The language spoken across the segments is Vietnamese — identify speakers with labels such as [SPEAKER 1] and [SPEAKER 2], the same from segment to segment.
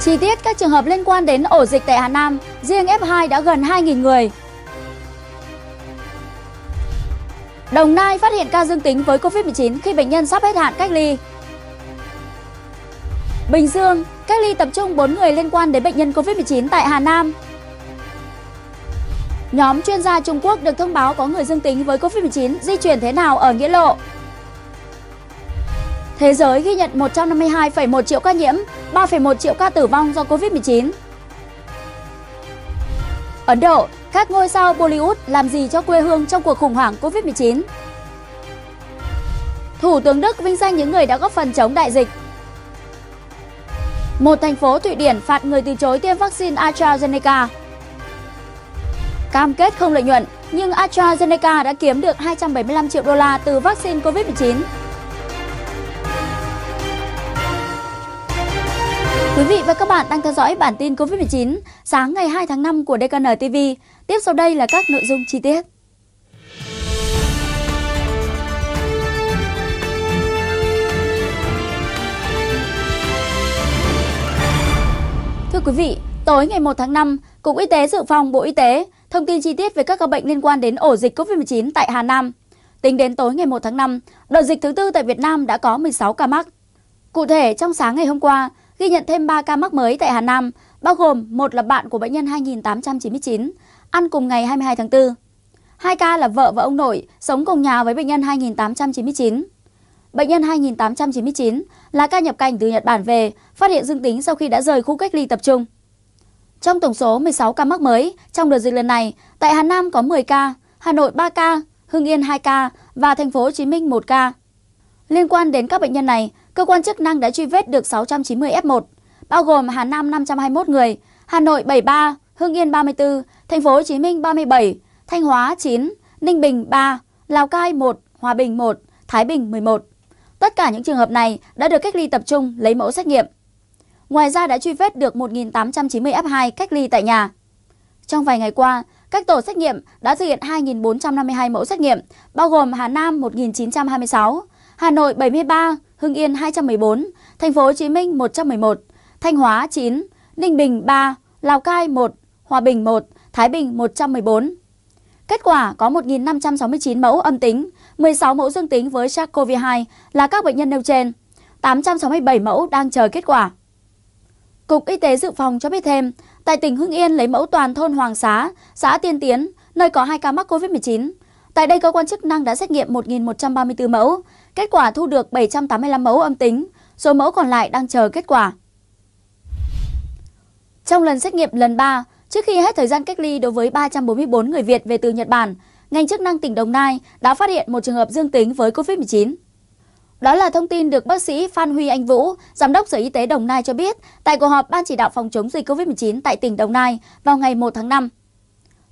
[SPEAKER 1] Chi tiết các trường hợp liên quan đến ổ dịch tại Hà Nam, riêng F2 đã gần 2.000 người. Đồng Nai phát hiện ca dương tính với Covid-19 khi bệnh nhân sắp hết hạn cách ly. Bình Dương, cách ly tập trung 4 người liên quan đến bệnh nhân Covid-19 tại Hà Nam. Nhóm chuyên gia Trung Quốc được thông báo có người dương tính với Covid-19 di chuyển thế nào ở Nghĩa Lộ, Thế giới ghi nhận 152,1 triệu ca nhiễm, 3,1 triệu ca tử vong do Covid-19. Ấn Độ, các ngôi sao Bollywood làm gì cho quê hương trong cuộc khủng hoảng Covid-19? Thủ tướng Đức vinh danh những người đã góp phần chống đại dịch. Một thành phố Thụy Điển phạt người từ chối tiêm vaccine AstraZeneca. Cam kết không lợi nhuận, nhưng AstraZeneca đã kiếm được 275 triệu đô la từ vaccine COVID-19. Quý vị và các bạn đang theo dõi bản tin COVID-19 sáng ngày 2 tháng 5 của DKN TV. Tiếp sau đây là các nội dung chi tiết. Thưa quý vị, tối ngày 1 tháng 5, Cục Y tế Dự phòng Bộ Y tế thông tin chi tiết về các ca bệnh liên quan đến ổ dịch COVID-19 tại Hà Nam. Tính đến tối ngày 1 tháng 5, đợt dịch thứ tư tại Việt Nam đã có 16 ca mắc. Cụ thể, trong sáng ngày hôm qua, ghi nhận thêm 3 ca mắc mới tại Hà Nam, bao gồm một là bạn của bệnh nhân 2899, ăn cùng ngày 22 tháng 4. Hai ca là vợ và ông nội, sống cùng nhà với bệnh nhân 2899. Bệnh nhân 2899 là ca nhập cảnh từ Nhật Bản về, phát hiện dương tính sau khi đã rời khu cách ly tập trung. Trong tổng số 16 ca mắc mới trong đợt dịch lần này, tại Hà Nam có 10 ca, Hà Nội 3 ca, Hưng Yên 2 ca và thành phố Hồ Chí Minh 1 ca. Liên quan đến các bệnh nhân này, Cơ quan chức năng đã truy vết được 690 F1, bao gồm Hà Nam 521 người, Hà Nội 73, Hưng Yên 34, Thành phố Hồ Chí Minh 37, Thanh Hóa 9, Ninh Bình 3, Lào Cai 1, Hòa Bình 1, Thái Bình 11. Tất cả những trường hợp này đã được cách ly tập trung lấy mẫu xét nghiệm. Ngoài ra đã truy vết được 1.890 F2 cách ly tại nhà. Trong vài ngày qua, các tổ xét nghiệm đã thực hiện 2.452 mẫu xét nghiệm, bao gồm Hà Nam 1.926, Hà Nội 73, Hưng Yên 214, Thành phố Hồ Chí Minh 111, Thanh Hóa 9, Ninh Bình 3, Lào Cai 1, Hòa Bình 1, Thái Bình 114. Kết quả có 1.569 mẫu âm tính, 16 mẫu dương tính với SARS-CoV-2 là các bệnh nhân nêu trên, 867 mẫu đang chờ kết quả. Cục Y tế Dự phòng cho biết thêm, tại tỉnh Hưng Yên lấy mẫu toàn thôn Hoàng Xá, xã Tiên Tiến, nơi có 2 ca mắc COVID-19. Tại đây, cơ quan chức năng đã xét nghiệm 1.134 mẫu, Kết quả thu được 785 mẫu âm tính, số mẫu còn lại đang chờ kết quả. Trong lần xét nghiệm lần 3, trước khi hết thời gian cách ly đối với 344 người Việt về từ Nhật Bản, ngành chức năng tỉnh Đồng Nai đã phát hiện một trường hợp dương tính với COVID-19. Đó là thông tin được bác sĩ Phan Huy Anh Vũ, Giám đốc Sở Y tế Đồng Nai cho biết tại cuộc họp Ban chỉ đạo phòng chống dịch COVID-19 tại tỉnh Đồng Nai vào ngày 1 tháng 5.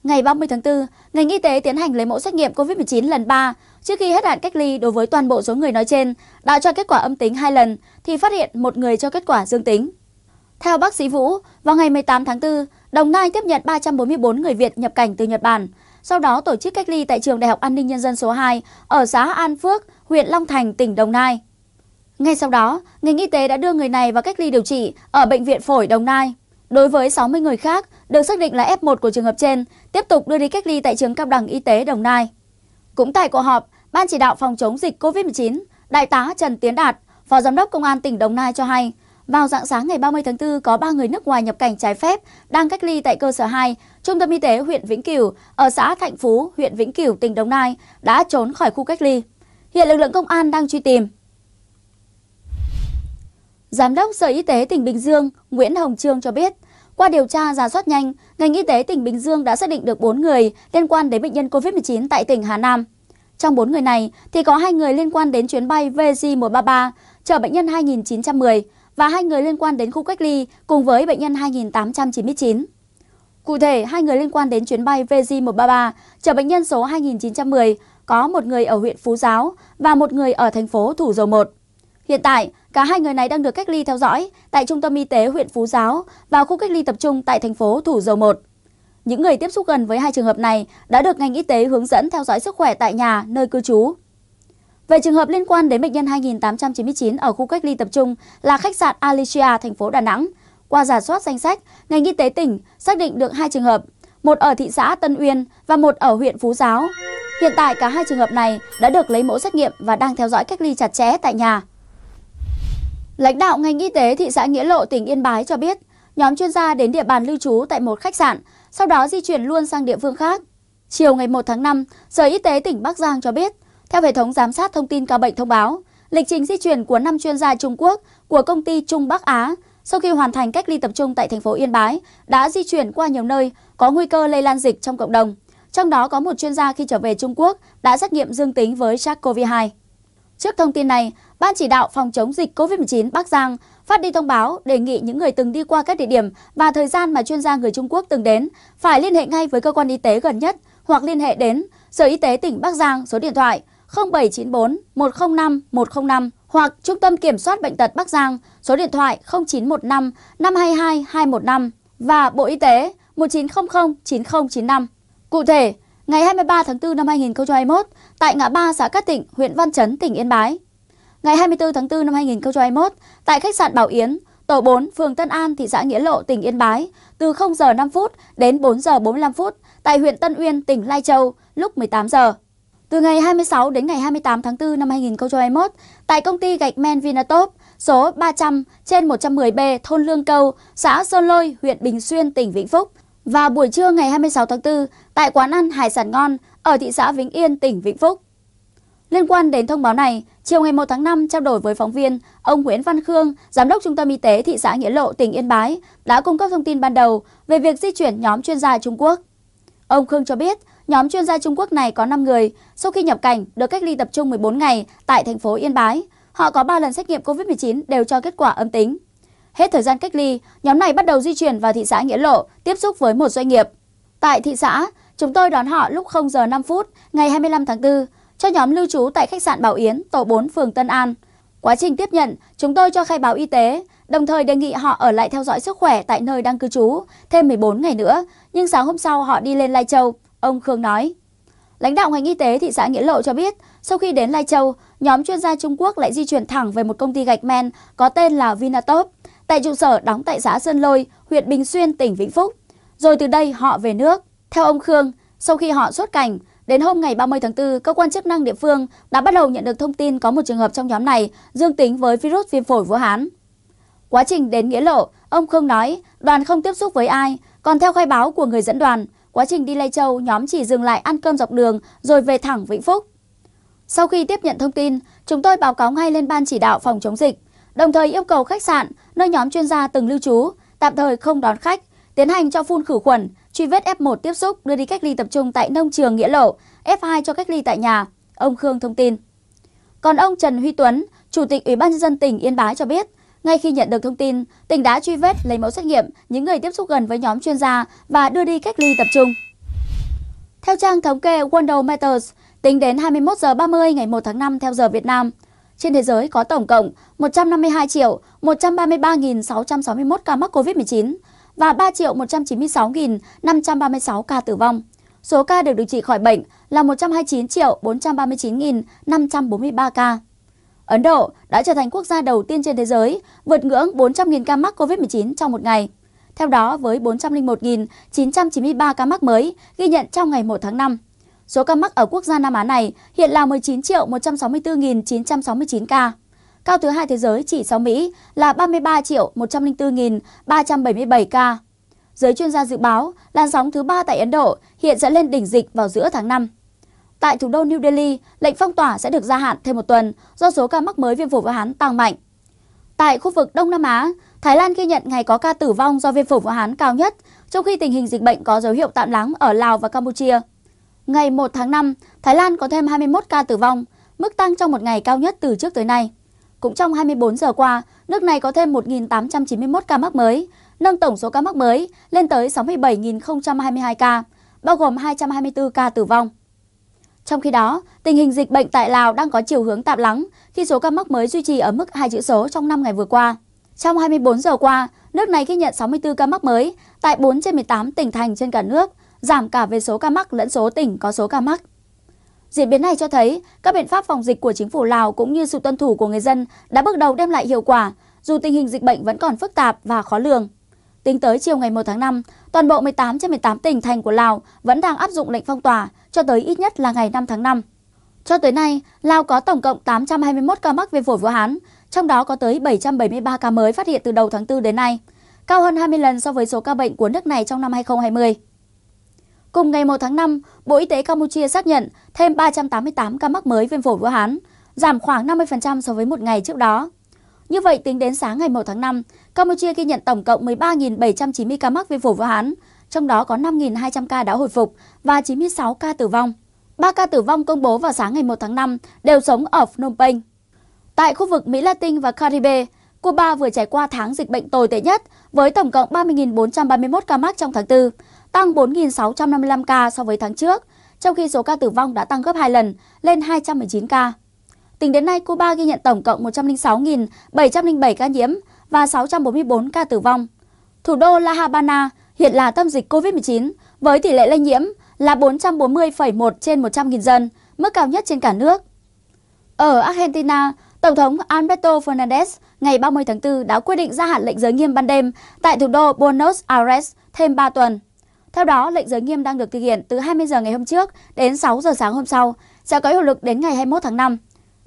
[SPEAKER 1] Ngày 30 tháng 4, ngành y tế tiến hành lấy mẫu xét nghiệm COVID-19 lần 3 trước khi hết hạn cách ly đối với toàn bộ số người nói trên đã cho kết quả âm tính 2 lần thì phát hiện một người cho kết quả dương tính. Theo bác sĩ Vũ, vào ngày 18 tháng 4, Đồng Nai tiếp nhận 344 người Việt nhập cảnh từ Nhật Bản, sau đó tổ chức cách ly tại trường Đại học An ninh Nhân dân số 2 ở xã An Phước, huyện Long Thành, tỉnh Đồng Nai. Ngay sau đó, ngành y tế đã đưa người này vào cách ly điều trị ở Bệnh viện Phổi Đồng Nai. Đối với 60 người khác được xác định là F1 của trường hợp trên, tiếp tục đưa đi cách ly tại trường cao đẳng y tế Đồng Nai. Cũng tại cuộc họp, Ban chỉ đạo phòng chống dịch COVID-19, Đại tá Trần Tiến Đạt, Phó Giám đốc Công an tỉnh Đồng Nai cho hay, vào dạng sáng ngày 30 tháng 4 có 3 người nước ngoài nhập cảnh trái phép đang cách ly tại cơ sở 2, Trung tâm Y tế huyện Vĩnh Cửu ở xã Thạnh Phú, huyện Vĩnh Cửu, tỉnh Đồng Nai đã trốn khỏi khu cách ly. Hiện lực lượng công an đang truy tìm. Giám đốc Sở Y tế tỉnh Bình Dương Nguyễn Hồng Trương cho biết, qua điều tra giả soát nhanh, ngành y tế tỉnh Bình Dương đã xác định được 4 người liên quan đến bệnh nhân COVID-19 tại tỉnh Hà Nam. Trong 4 người này thì có hai người liên quan đến chuyến bay VJ133 chở bệnh nhân 2910 và hai người liên quan đến khu cách ly cùng với bệnh nhân 2899. Cụ thể, hai người liên quan đến chuyến bay VJ133 chở bệnh nhân số 2910 có một người ở huyện Phú Giáo và một người ở thành phố Thủ Dầu Một. Hiện tại, cả hai người này đang được cách ly theo dõi tại Trung tâm Y tế huyện Phú Giáo và khu cách ly tập trung tại thành phố Thủ Dầu Một. Những người tiếp xúc gần với hai trường hợp này đã được ngành y tế hướng dẫn theo dõi sức khỏe tại nhà, nơi cư trú. Về trường hợp liên quan đến bệnh nhân 2899 ở khu cách ly tập trung là khách sạn Alicia, thành phố Đà Nẵng, qua giả soát danh sách, ngành y tế tỉnh xác định được hai trường hợp, một ở thị xã Tân Uyên và một ở huyện Phú Giáo. Hiện tại cả hai trường hợp này đã được lấy mẫu xét nghiệm và đang theo dõi cách ly chặt chẽ tại nhà. Lãnh đạo ngành y tế thị xã Nghĩa Lộ, tỉnh Yên Bái cho biết, nhóm chuyên gia đến địa bàn lưu trú tại một khách sạn, sau đó di chuyển luôn sang địa phương khác. Chiều ngày 1 tháng 5, Sở Y tế tỉnh Bắc Giang cho biết, theo hệ thống giám sát thông tin ca bệnh thông báo, lịch trình di chuyển của 5 chuyên gia Trung Quốc của công ty Trung Bắc Á sau khi hoàn thành cách ly tập trung tại thành phố Yên Bái đã di chuyển qua nhiều nơi có nguy cơ lây lan dịch trong cộng đồng. Trong đó có một chuyên gia khi trở về Trung Quốc đã xét nghiệm dương tính với SARS-CoV-2. Trước thông tin này, Ban chỉ đạo phòng chống dịch COVID-19 Bắc Giang phát đi thông báo đề nghị những người từng đi qua các địa điểm và thời gian mà chuyên gia người Trung Quốc từng đến phải liên hệ ngay với cơ quan y tế gần nhất hoặc liên hệ đến Sở Y tế tỉnh Bắc Giang số điện thoại 0794 105 105 hoặc Trung tâm Kiểm soát Bệnh tật Bắc Giang số điện thoại 0915 522 215 và Bộ Y tế 1900 9095. Cụ thể, ngày 23 tháng 4 năm 2021 tại ngã ba xã Cát Tịnh, huyện Văn Chấn, tỉnh Yên Bái. Ngày 24 tháng 4 năm 2021 tại khách sạn Bảo Yến, tổ 4, phường Tân An, thị xã Nghĩa Lộ, tỉnh Yên Bái, từ 0 giờ 5 phút đến 4 giờ 45 phút tại huyện Tân Uyên, tỉnh Lai Châu, lúc 18 giờ. Từ ngày 26 đến ngày 28 tháng 4 năm 2021, tại công ty gạch men Vinatop, số 300 trên 110B, thôn Lương Câu, xã Sơn Lôi, huyện Bình Xuyên, tỉnh Vĩnh Phúc, vào buổi trưa ngày 26 tháng 4 tại quán ăn Hải sản ngon ở thị xã Vĩnh Yên, tỉnh Vĩnh Phúc. Liên quan đến thông báo này, chiều ngày 1 tháng 5 trao đổi với phóng viên, ông Nguyễn Văn Khương, Giám đốc Trung tâm Y tế thị xã Nghĩa Lộ, tỉnh Yên Bái, đã cung cấp thông tin ban đầu về việc di chuyển nhóm chuyên gia Trung Quốc. Ông Khương cho biết, nhóm chuyên gia Trung Quốc này có 5 người, sau khi nhập cảnh được cách ly tập trung 14 ngày tại thành phố Yên Bái. Họ có 3 lần xét nghiệm COVID-19 đều cho kết quả âm tính. Hết thời gian cách ly, nhóm này bắt đầu di chuyển vào thị xã Nghĩa Lộ, tiếp xúc với một doanh nghiệp. Tại thị xã, chúng tôi đón họ lúc 0 giờ 5 phút ngày 25 tháng 4 cho nhóm lưu trú tại khách sạn Bảo Yến, tổ 4 phường Tân An. Quá trình tiếp nhận, chúng tôi cho khai báo y tế, đồng thời đề nghị họ ở lại theo dõi sức khỏe tại nơi đang cư trú thêm 14 ngày nữa, nhưng sáng hôm sau họ đi lên Lai Châu, ông Khương nói. Lãnh đạo ngành y tế thị xã Nghĩa Lộ cho biết, sau khi đến Lai Châu, nhóm chuyên gia Trung Quốc lại di chuyển thẳng về một công ty gạch men có tên là Vinatop tại trụ sở đóng tại xã Sơn Lôi, huyện Bình Xuyên, tỉnh Vĩnh Phúc. Rồi từ đây họ về nước. Theo ông Khương, sau khi họ xuất cảnh, đến hôm ngày 30 tháng 4, cơ quan chức năng địa phương đã bắt đầu nhận được thông tin có một trường hợp trong nhóm này dương tính với virus viêm phổi Vũ Hán. Quá trình đến Nghĩa Lộ, ông Khương nói đoàn không tiếp xúc với ai, còn theo khai báo của người dẫn đoàn, quá trình đi Lai Châu nhóm chỉ dừng lại ăn cơm dọc đường rồi về thẳng Vĩnh Phúc. Sau khi tiếp nhận thông tin, chúng tôi báo cáo ngay lên Ban chỉ đạo phòng chống dịch đồng thời yêu cầu khách sạn nơi nhóm chuyên gia từng lưu trú tạm thời không đón khách, tiến hành cho phun khử khuẩn, truy vết F1 tiếp xúc đưa đi cách ly tập trung tại nông trường Nghĩa Lộ, F2 cho cách ly tại nhà, ông Khương thông tin. Còn ông Trần Huy Tuấn, Chủ tịch Ủy ban nhân dân tỉnh Yên Bái cho biết, ngay khi nhận được thông tin, tỉnh đã truy vết lấy mẫu xét nghiệm những người tiếp xúc gần với nhóm chuyên gia và đưa đi cách ly tập trung. Theo trang thống kê Wonder Matters, tính đến 21 giờ 30 ngày 1 tháng 5 theo giờ Việt Nam, trên thế giới có tổng cộng 152 triệu 133.661 ca mắc COVID-19 và 3 triệu 196.536 ca tử vong. Số ca được điều trị khỏi bệnh là 129 triệu 439.543 ca. Ấn Độ đã trở thành quốc gia đầu tiên trên thế giới vượt ngưỡng 400.000 ca mắc COVID-19 trong một ngày. Theo đó, với 401.993 ca mắc mới ghi nhận trong ngày 1 tháng 5, Số ca mắc ở quốc gia Nam Á này hiện là 19 triệu 164.969 ca. Cao thứ hai thế giới chỉ sau Mỹ là 33 triệu 104.377 ca. Giới chuyên gia dự báo làn sóng thứ ba tại Ấn Độ hiện sẽ lên đỉnh dịch vào giữa tháng 5. Tại thủ đô New Delhi, lệnh phong tỏa sẽ được gia hạn thêm một tuần do số ca mắc mới viêm phổi Vũ Hán tăng mạnh. Tại khu vực Đông Nam Á, Thái Lan ghi nhận ngày có ca tử vong do viêm phổi Vũ Hán cao nhất, trong khi tình hình dịch bệnh có dấu hiệu tạm lắng ở Lào và Campuchia. Ngày 1 tháng 5, Thái Lan có thêm 21 ca tử vong, mức tăng trong một ngày cao nhất từ trước tới nay. Cũng trong 24 giờ qua, nước này có thêm 1.891 ca mắc mới, nâng tổng số ca mắc mới lên tới 67.022 ca, bao gồm 224 ca tử vong. Trong khi đó, tình hình dịch bệnh tại Lào đang có chiều hướng tạm lắng khi số ca mắc mới duy trì ở mức hai chữ số trong 5 ngày vừa qua. Trong 24 giờ qua, nước này ghi nhận 64 ca mắc mới tại 4 trên 18 tỉnh thành trên cả nước – giảm cả về số ca mắc lẫn số tỉnh có số ca mắc. Diễn biến này cho thấy các biện pháp phòng dịch của chính phủ Lào cũng như sự tuân thủ của người dân đã bước đầu đem lại hiệu quả, dù tình hình dịch bệnh vẫn còn phức tạp và khó lường. Tính tới chiều ngày 1 tháng 5, toàn bộ 18 trên 18 tỉnh thành của Lào vẫn đang áp dụng lệnh phong tỏa cho tới ít nhất là ngày 5 tháng 5. Cho tới nay, Lào có tổng cộng 821 ca mắc viêm phổi Vũ Hán, trong đó có tới 773 ca mới phát hiện từ đầu tháng 4 đến nay, cao hơn 20 lần so với số ca bệnh của nước này trong năm 2020. Cùng ngày 1 tháng 5, Bộ Y tế Campuchia xác nhận thêm 388 ca mắc mới viêm phổi Vũ Hán, giảm khoảng 50% so với một ngày trước đó. Như vậy, tính đến sáng ngày 1 tháng 5, Campuchia ghi nhận tổng cộng 13.790 ca mắc viêm phổi Vũ Hán, trong đó có 5.200 ca đã hồi phục và 96 ca tử vong. 3 ca tử vong công bố vào sáng ngày 1 tháng 5 đều sống ở Phnom Penh. Tại khu vực Mỹ Latin và Caribe, Cuba vừa trải qua tháng dịch bệnh tồi tệ nhất với tổng cộng 30.431 ca mắc trong tháng 4, tăng 4.655 ca so với tháng trước, trong khi số ca tử vong đã tăng gấp 2 lần, lên 219 ca. Tính đến nay, Cuba ghi nhận tổng cộng 106.707 ca nhiễm và 644 ca tử vong. Thủ đô La Habana hiện là tâm dịch COVID-19 với tỷ lệ lây nhiễm là 440,1 trên 100.000 dân, mức cao nhất trên cả nước. Ở Argentina, Tổng thống Alberto Fernandez ngày 30 tháng 4 đã quyết định gia hạn lệnh giới nghiêm ban đêm tại thủ đô Buenos Aires thêm 3 tuần. Theo đó, lệnh giới nghiêm đang được thực hiện từ 20 giờ ngày hôm trước đến 6 giờ sáng hôm sau, sẽ có hiệu lực đến ngày 21 tháng 5.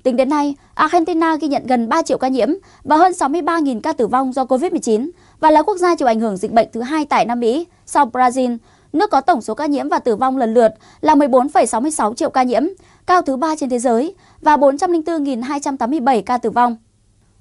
[SPEAKER 1] Tính đến nay, Argentina ghi nhận gần 3 triệu ca nhiễm và hơn 63.000 ca tử vong do COVID-19 và là quốc gia chịu ảnh hưởng dịch bệnh thứ hai tại Nam Mỹ sau Brazil, nước có tổng số ca nhiễm và tử vong lần lượt là 14,66 triệu ca nhiễm, cao thứ ba trên thế giới và 404.287 ca tử vong.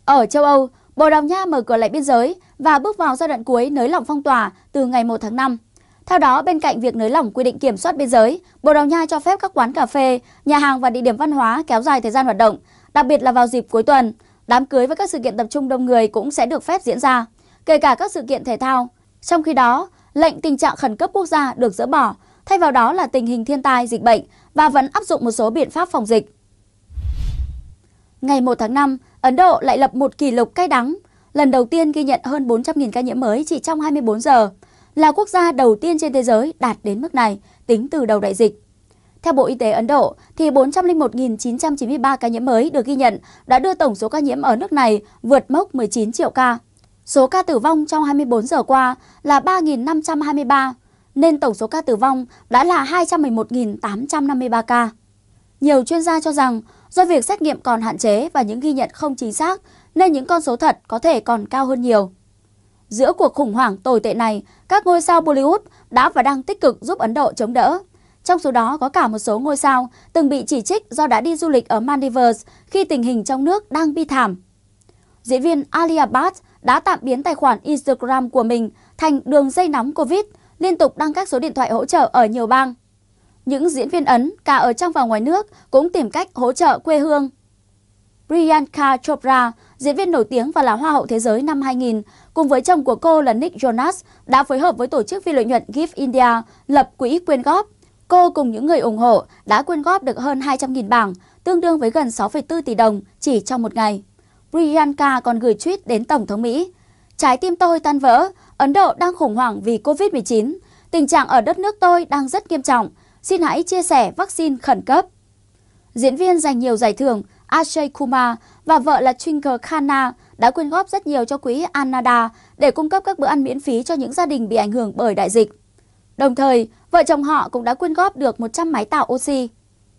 [SPEAKER 1] Ở châu Âu, Bồ Đào Nha mở cửa lại biên giới và bước vào giai đoạn cuối nới lỏng phong tỏa từ ngày 1 tháng 5. Theo đó, bên cạnh việc nới lỏng quy định kiểm soát biên giới, Bồ Đào Nha cho phép các quán cà phê, nhà hàng và địa điểm văn hóa kéo dài thời gian hoạt động, đặc biệt là vào dịp cuối tuần. Đám cưới và các sự kiện tập trung đông người cũng sẽ được phép diễn ra, kể cả các sự kiện thể thao. Trong khi đó, lệnh tình trạng khẩn cấp quốc gia được dỡ bỏ, thay vào đó là tình hình thiên tai, dịch bệnh và vẫn áp dụng một số biện pháp phòng dịch. Ngày 1 tháng 5, Ấn Độ lại lập một kỷ lục cay đắng, lần đầu tiên ghi nhận hơn 400.000 ca nhiễm mới chỉ trong 24 giờ là quốc gia đầu tiên trên thế giới đạt đến mức này tính từ đầu đại dịch. Theo Bộ Y tế Ấn Độ, thì 401.993 ca nhiễm mới được ghi nhận đã đưa tổng số ca nhiễm ở nước này vượt mốc 19 triệu ca. Số ca tử vong trong 24 giờ qua là 3.523, nên tổng số ca tử vong đã là 211.853 ca. Nhiều chuyên gia cho rằng do việc xét nghiệm còn hạn chế và những ghi nhận không chính xác nên những con số thật có thể còn cao hơn nhiều. Giữa cuộc khủng hoảng tồi tệ này, các ngôi sao Bollywood đã và đang tích cực giúp Ấn Độ chống đỡ. Trong số đó có cả một số ngôi sao từng bị chỉ trích do đã đi du lịch ở Maldives khi tình hình trong nước đang bi thảm. Diễn viên Alia Bhatt đã tạm biến tài khoản Instagram của mình thành đường dây nóng Covid, liên tục đăng các số điện thoại hỗ trợ ở nhiều bang. Những diễn viên Ấn, cả ở trong và ngoài nước, cũng tìm cách hỗ trợ quê hương. Priyanka Chopra, diễn viên nổi tiếng và là Hoa hậu Thế giới năm 2000, cùng với chồng của cô là Nick Jonas, đã phối hợp với tổ chức phi lợi nhuận Give India lập quỹ quyên góp. Cô cùng những người ủng hộ đã quyên góp được hơn 200.000 bảng, tương đương với gần 6,4 tỷ đồng chỉ trong một ngày. Priyanka còn gửi tweet đến Tổng thống Mỹ. Trái tim tôi tan vỡ, Ấn Độ đang khủng hoảng vì Covid-19. Tình trạng ở đất nước tôi đang rất nghiêm trọng. Xin hãy chia sẻ vaccine khẩn cấp. Diễn viên giành nhiều giải thưởng Akshay Kumar và vợ là Twinkle Khanna đã quyên góp rất nhiều cho quỹ Anada để cung cấp các bữa ăn miễn phí cho những gia đình bị ảnh hưởng bởi đại dịch. Đồng thời, vợ chồng họ cũng đã quyên góp được 100 máy tạo oxy.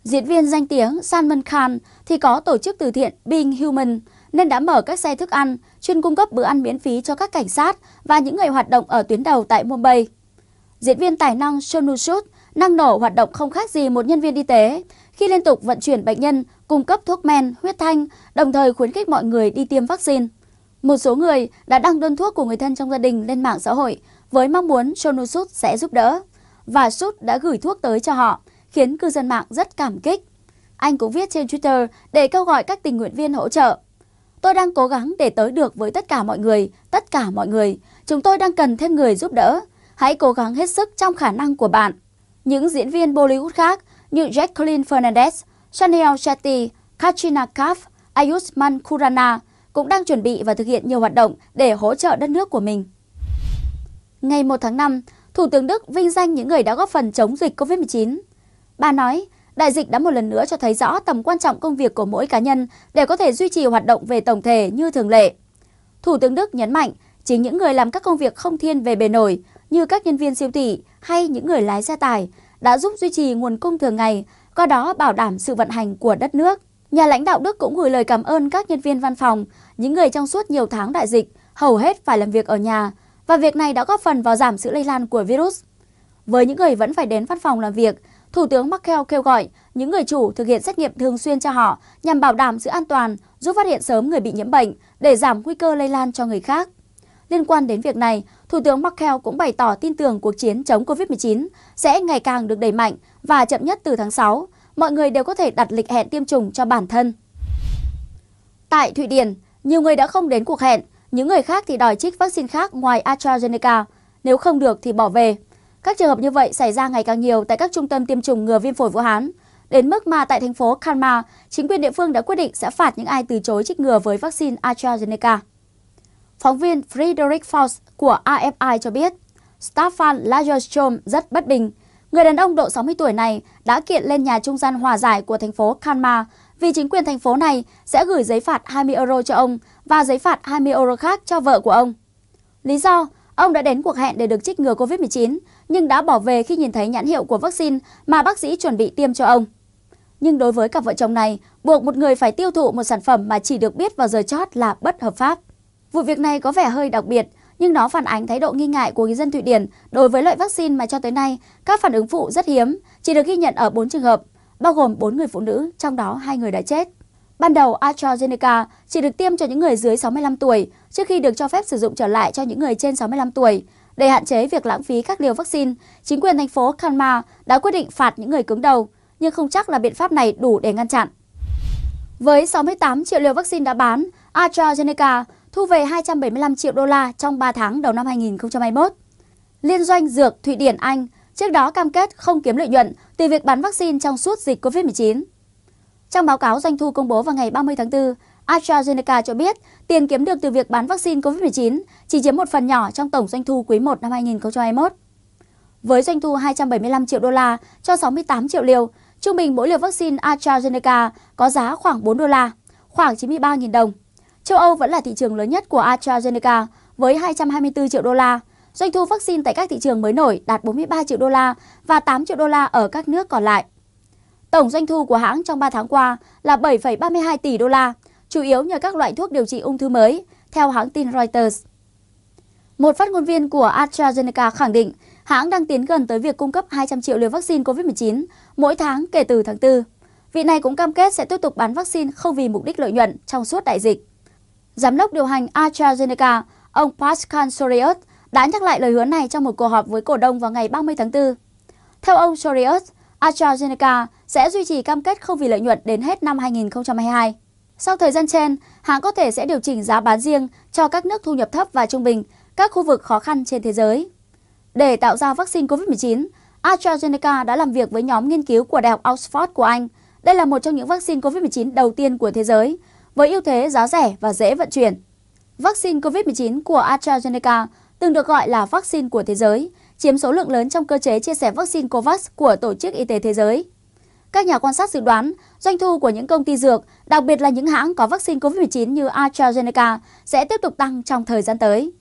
[SPEAKER 1] Diễn viên danh tiếng Salman Khan thì có tổ chức từ thiện Being Human nên đã mở các xe thức ăn chuyên cung cấp bữa ăn miễn phí cho các cảnh sát và những người hoạt động ở tuyến đầu tại Mumbai. Diễn viên tài năng Sonu Sood năng nổ hoạt động không khác gì một nhân viên y tế, khi liên tục vận chuyển bệnh nhân, cung cấp thuốc men, huyết thanh, đồng thời khuyến khích mọi người đi tiêm vaccine. Một số người đã đăng đơn thuốc của người thân trong gia đình lên mạng xã hội với mong muốn Sonosud sẽ giúp đỡ. Và Sud đã gửi thuốc tới cho họ, khiến cư dân mạng rất cảm kích. Anh cũng viết trên Twitter để kêu gọi các tình nguyện viên hỗ trợ. Tôi đang cố gắng để tới được với tất cả mọi người, tất cả mọi người. Chúng tôi đang cần thêm người giúp đỡ. Hãy cố gắng hết sức trong khả năng của bạn. Những diễn viên Bollywood khác như Jacqueline Fernandez, Chanel Shetty, Katrina Kaif, Ayushman Khurrana cũng đang chuẩn bị và thực hiện nhiều hoạt động để hỗ trợ đất nước của mình. Ngày 1 tháng 5, Thủ tướng Đức vinh danh những người đã góp phần chống dịch COVID-19. Bà nói, đại dịch đã một lần nữa cho thấy rõ tầm quan trọng công việc của mỗi cá nhân để có thể duy trì hoạt động về tổng thể như thường lệ. Thủ tướng Đức nhấn mạnh, chính những người làm các công việc không thiên về bề nổi như các nhân viên siêu thị hay những người lái xe tải đã giúp duy trì nguồn cung thường ngày, qua đó bảo đảm sự vận hành của đất nước. Nhà lãnh đạo Đức cũng gửi lời cảm ơn các nhân viên văn phòng, những người trong suốt nhiều tháng đại dịch hầu hết phải làm việc ở nhà và việc này đã góp phần vào giảm sự lây lan của virus. Với những người vẫn phải đến văn phòng làm việc, Thủ tướng Merkel kêu gọi những người chủ thực hiện xét nghiệm thường xuyên cho họ nhằm bảo đảm sự an toàn, giúp phát hiện sớm người bị nhiễm bệnh để giảm nguy cơ lây lan cho người khác. Liên quan đến việc này, Thủ tướng Merkel cũng bày tỏ tin tưởng cuộc chiến chống COVID-19 sẽ ngày càng được đẩy mạnh và chậm nhất từ tháng 6, mọi người đều có thể đặt lịch hẹn tiêm chủng cho bản thân. Tại Thụy Điển, nhiều người đã không đến cuộc hẹn, những người khác thì đòi trích vaccine khác ngoài AstraZeneca, nếu không được thì bỏ về. Các trường hợp như vậy xảy ra ngày càng nhiều tại các trung tâm tiêm chủng ngừa viêm phổi Vũ Hán, đến mức mà tại thành phố Kalmar, chính quyền địa phương đã quyết định sẽ phạt những ai từ chối trích ngừa với vaccine AstraZeneca. Phóng viên Friedrich Faust của AFI cho biết, Staffan Lagerstrom rất bất bình. Người đàn ông độ 60 tuổi này đã kiện lên nhà trung gian hòa giải của thành phố Kalmar vì chính quyền thành phố này sẽ gửi giấy phạt 20 euro cho ông và giấy phạt 20 euro khác cho vợ của ông. Lý do, ông đã đến cuộc hẹn để được trích ngừa COVID-19 nhưng đã bỏ về khi nhìn thấy nhãn hiệu của vaccine mà bác sĩ chuẩn bị tiêm cho ông. Nhưng đối với cặp vợ chồng này, buộc một người phải tiêu thụ một sản phẩm mà chỉ được biết vào giờ chót là bất hợp pháp. Vụ việc này có vẻ hơi đặc biệt, nhưng nó phản ánh thái độ nghi ngại của người dân Thụy Điển đối với loại vaccine mà cho tới nay các phản ứng phụ rất hiếm, chỉ được ghi nhận ở 4 trường hợp, bao gồm 4 người phụ nữ, trong đó hai người đã chết. Ban đầu AstraZeneca chỉ được tiêm cho những người dưới 65 tuổi trước khi được cho phép sử dụng trở lại cho những người trên 65 tuổi. Để hạn chế việc lãng phí các liều vaccine, chính quyền thành phố Kalmar đã quyết định phạt những người cứng đầu, nhưng không chắc là biện pháp này đủ để ngăn chặn. Với 68 triệu liều vaccine đã bán, AstraZeneca thu về 275 triệu đô la trong 3 tháng đầu năm 2021. Liên doanh dược Thụy Điển Anh trước đó cam kết không kiếm lợi nhuận từ việc bán vaccine trong suốt dịch COVID-19. Trong báo cáo doanh thu công bố vào ngày 30 tháng 4, AstraZeneca cho biết tiền kiếm được từ việc bán vaccine COVID-19 chỉ chiếm một phần nhỏ trong tổng doanh thu quý 1 năm 2021. Với doanh thu 275 triệu đô la cho 68 triệu liều, trung bình mỗi liều vaccine AstraZeneca có giá khoảng 4 đô la, khoảng 93.000 đồng. Châu Âu vẫn là thị trường lớn nhất của AstraZeneca với 224 triệu đô la. Doanh thu vaccine tại các thị trường mới nổi đạt 43 triệu đô la và 8 triệu đô la ở các nước còn lại. Tổng doanh thu của hãng trong 3 tháng qua là 7,32 tỷ đô la, chủ yếu nhờ các loại thuốc điều trị ung thư mới, theo hãng tin Reuters. Một phát ngôn viên của AstraZeneca khẳng định hãng đang tiến gần tới việc cung cấp 200 triệu liều vaccine COVID-19 mỗi tháng kể từ tháng 4. Vị này cũng cam kết sẽ tiếp tục bán vaccine không vì mục đích lợi nhuận trong suốt đại dịch giám đốc điều hành AstraZeneca, ông Pascal Soriot, đã nhắc lại lời hứa này trong một cuộc họp với cổ đông vào ngày 30 tháng 4. Theo ông Soriot, AstraZeneca sẽ duy trì cam kết không vì lợi nhuận đến hết năm 2022. Sau thời gian trên, hãng có thể sẽ điều chỉnh giá bán riêng cho các nước thu nhập thấp và trung bình, các khu vực khó khăn trên thế giới. Để tạo ra vaccine COVID-19, AstraZeneca đã làm việc với nhóm nghiên cứu của Đại học Oxford của Anh. Đây là một trong những vaccine COVID-19 đầu tiên của thế giới – với ưu thế giá rẻ và dễ vận chuyển. Vaccine COVID-19 của AstraZeneca từng được gọi là vaccine của thế giới, chiếm số lượng lớn trong cơ chế chia sẻ vaccine COVAX của Tổ chức Y tế Thế giới. Các nhà quan sát dự đoán, doanh thu của những công ty dược, đặc biệt là những hãng có vaccine COVID-19 như AstraZeneca, sẽ tiếp tục tăng trong thời gian tới.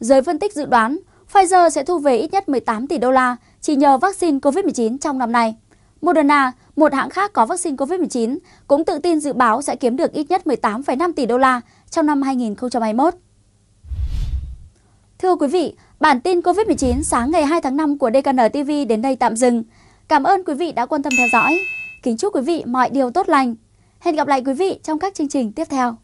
[SPEAKER 1] Giới phân tích dự đoán, Pfizer sẽ thu về ít nhất 18 tỷ đô la chỉ nhờ vaccine COVID-19 trong năm nay. Moderna một hãng khác có vaccine COVID-19 cũng tự tin dự báo sẽ kiếm được ít nhất 18,5 tỷ đô la trong năm 2021. Thưa quý vị, bản tin COVID-19 sáng ngày 2 tháng 5 của DKN TV đến đây tạm dừng. Cảm ơn quý vị đã quan tâm theo dõi. Kính chúc quý vị mọi điều tốt lành. Hẹn gặp lại quý vị trong các chương trình tiếp theo.